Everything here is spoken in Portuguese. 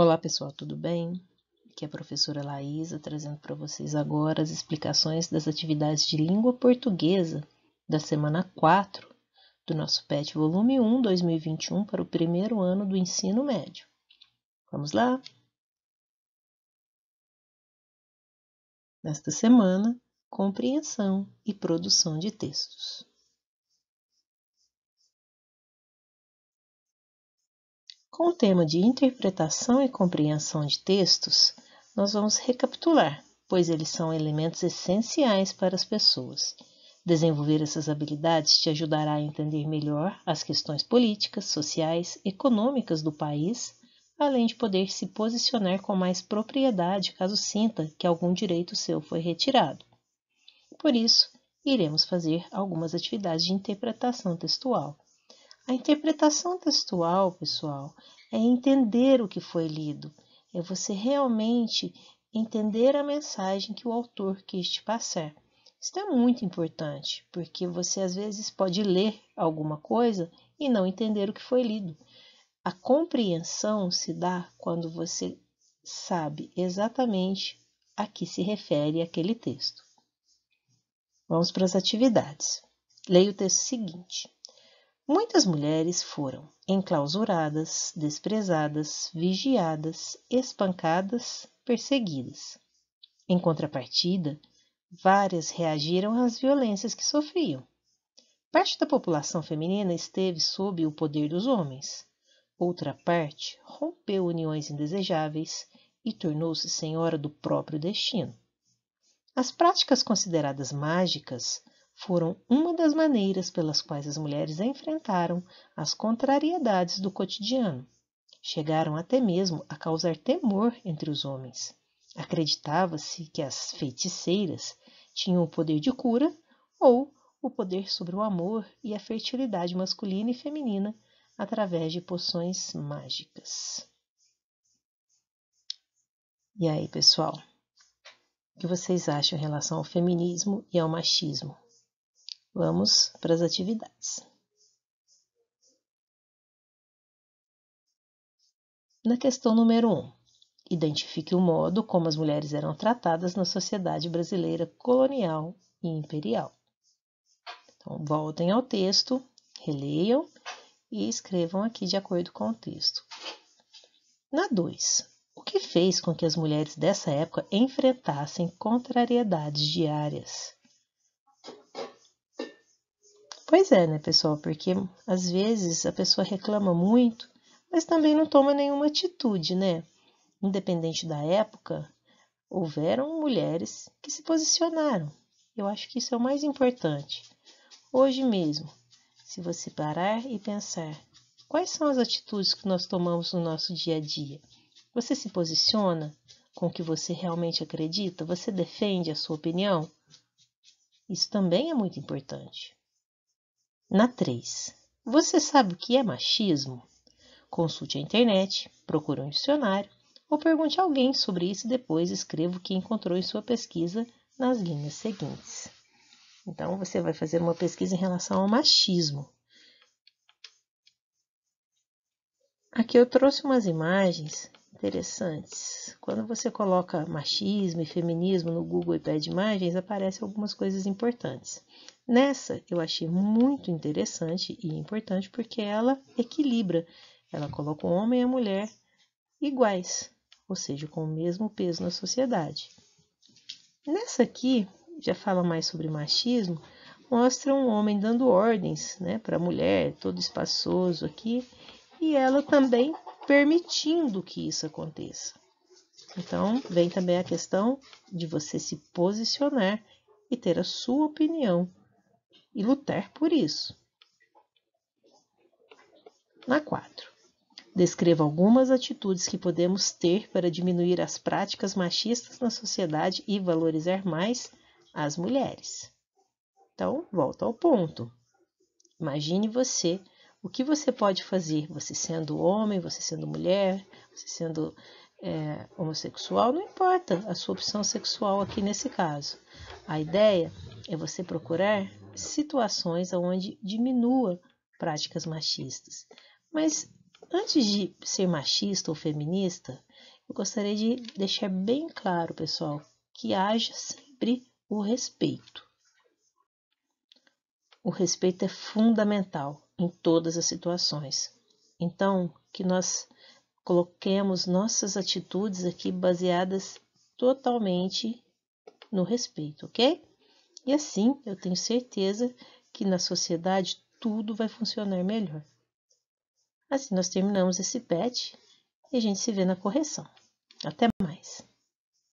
Olá pessoal, tudo bem? Aqui é a professora Laísa trazendo para vocês agora as explicações das atividades de língua portuguesa da semana 4 do nosso PET Volume 1 2021 para o primeiro ano do ensino médio. Vamos lá? Nesta semana, compreensão e produção de textos. Com o tema de interpretação e compreensão de textos, nós vamos recapitular, pois eles são elementos essenciais para as pessoas. Desenvolver essas habilidades te ajudará a entender melhor as questões políticas, sociais, econômicas do país, além de poder se posicionar com mais propriedade caso sinta que algum direito seu foi retirado. Por isso, iremos fazer algumas atividades de interpretação textual. A interpretação textual, pessoal, é entender o que foi lido, é você realmente entender a mensagem que o autor quis te passar. Isso é muito importante, porque você às vezes pode ler alguma coisa e não entender o que foi lido. A compreensão se dá quando você sabe exatamente a que se refere aquele texto. Vamos para as atividades. Leia o texto seguinte. Muitas mulheres foram enclausuradas, desprezadas, vigiadas, espancadas, perseguidas. Em contrapartida, várias reagiram às violências que sofriam. Parte da população feminina esteve sob o poder dos homens. Outra parte rompeu uniões indesejáveis e tornou-se senhora do próprio destino. As práticas consideradas mágicas foram uma das maneiras pelas quais as mulheres enfrentaram as contrariedades do cotidiano. Chegaram até mesmo a causar temor entre os homens. Acreditava-se que as feiticeiras tinham o poder de cura ou o poder sobre o amor e a fertilidade masculina e feminina através de poções mágicas. E aí, pessoal? O que vocês acham em relação ao feminismo e ao machismo? Vamos para as atividades. Na questão número 1, um, identifique o modo como as mulheres eram tratadas na sociedade brasileira colonial e imperial. Então, voltem ao texto, releiam e escrevam aqui de acordo com o texto. Na 2, o que fez com que as mulheres dessa época enfrentassem contrariedades diárias? Pois é, né, pessoal? Porque às vezes a pessoa reclama muito, mas também não toma nenhuma atitude, né? Independente da época, houveram mulheres que se posicionaram. Eu acho que isso é o mais importante. Hoje mesmo, se você parar e pensar, quais são as atitudes que nós tomamos no nosso dia a dia? Você se posiciona com o que você realmente acredita? Você defende a sua opinião? Isso também é muito importante. Na 3. Você sabe o que é machismo? Consulte a internet, procure um dicionário ou pergunte a alguém sobre isso e depois escreva o que encontrou em sua pesquisa nas linhas seguintes. Então, você vai fazer uma pesquisa em relação ao machismo. Aqui eu trouxe umas imagens interessantes. Quando você coloca machismo e feminismo no Google e pede imagens, aparecem algumas coisas importantes. Nessa eu achei muito interessante e importante porque ela equilibra. Ela coloca o homem e a mulher iguais, ou seja, com o mesmo peso na sociedade. Nessa aqui, já fala mais sobre machismo, mostra um homem dando ordens né, para a mulher, todo espaçoso aqui, e ela também permitindo que isso aconteça. Então, vem também a questão de você se posicionar e ter a sua opinião e lutar por isso. Na 4. Descreva algumas atitudes que podemos ter para diminuir as práticas machistas na sociedade e valorizar mais as mulheres. Então, volta ao ponto. Imagine você o que você pode fazer, você sendo homem, você sendo mulher, você sendo é, homossexual, não importa a sua opção sexual aqui nesse caso. A ideia é você procurar situações onde diminua práticas machistas. Mas antes de ser machista ou feminista, eu gostaria de deixar bem claro, pessoal, que haja sempre o respeito. O respeito é fundamental em todas as situações. Então, que nós coloquemos nossas atitudes aqui baseadas totalmente no respeito, ok? E assim eu tenho certeza que na sociedade tudo vai funcionar melhor. Assim nós terminamos esse pet e a gente se vê na correção. Até mais!